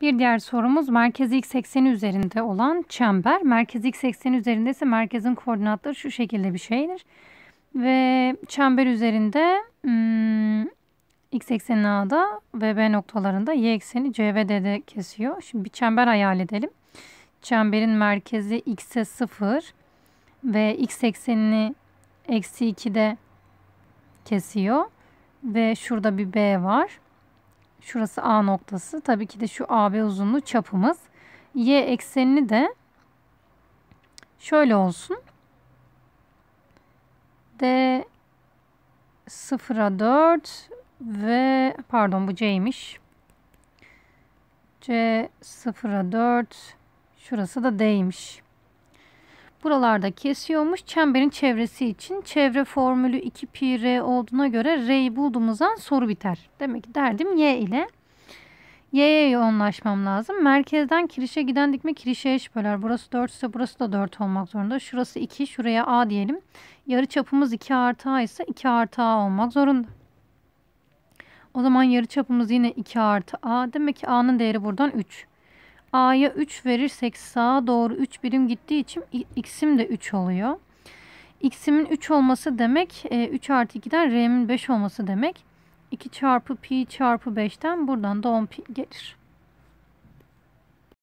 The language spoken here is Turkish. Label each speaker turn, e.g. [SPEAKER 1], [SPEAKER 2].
[SPEAKER 1] Bir diğer sorumuz merkezi x ekseni üzerinde olan çember. Merkezi x ekseni üzerinde ise merkezin koordinatları şu şekilde bir şeydir. Ve çember üzerinde hmm, x ekseni A'da ve B noktalarında y ekseni C ve D'de kesiyor. Şimdi bir çember hayal edelim. Çemberin merkezi x'e 0 ve x eksenini eksi 2'de kesiyor. Ve şurada bir B var. Şurası A noktası. Tabii ki de şu AB uzunluğu çapımız. Y eksenini de şöyle olsun. D 0'a 4 ve pardon bu C'ymiş. C 0'a 4 şurası da D'ymiş buralarda kesiyormuş. Çemberin çevresi için çevre formülü 2 pi r olduğuna göre r'yi bulduğumuzdan soru biter. Demek ki derdim y ile. Y'ye yoğunlaşmam lazım. Merkezden kirişe giden dikme kirişe eş böler. Burası 4 ise burası da 4 olmak zorunda. Şurası 2, şuraya A diyelim. Yarı çapımız 2 artı A ise 2 artı A olmak zorunda. O zaman yarı çapımız yine 2 artı A. Demek ki A'nın değeri buradan 3. A'ya 3 verirsek sağa doğru 3 birim gittiği için x'im de 3 oluyor. X'imin 3 olması demek 3 e, artı 2'den R'min 5 olması demek. 2 çarpı pi çarpı 5'ten buradan da 10 pi gelir.